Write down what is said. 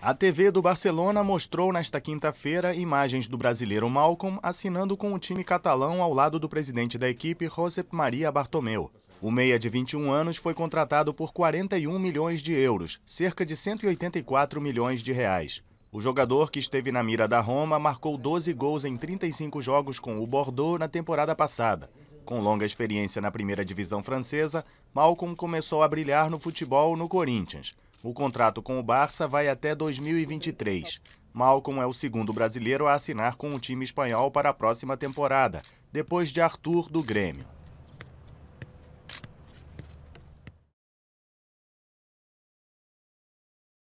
A TV do Barcelona mostrou nesta quinta-feira imagens do brasileiro Malcolm assinando com o time catalão ao lado do presidente da equipe, Josep Maria Bartomeu. O meia de 21 anos foi contratado por 41 milhões de euros, cerca de 184 milhões de reais. O jogador que esteve na mira da Roma marcou 12 gols em 35 jogos com o Bordeaux na temporada passada. Com longa experiência na primeira divisão francesa, Malcolm começou a brilhar no futebol no Corinthians. O contrato com o Barça vai até 2023. Malcom é o segundo brasileiro a assinar com o time espanhol para a próxima temporada, depois de Arthur do Grêmio.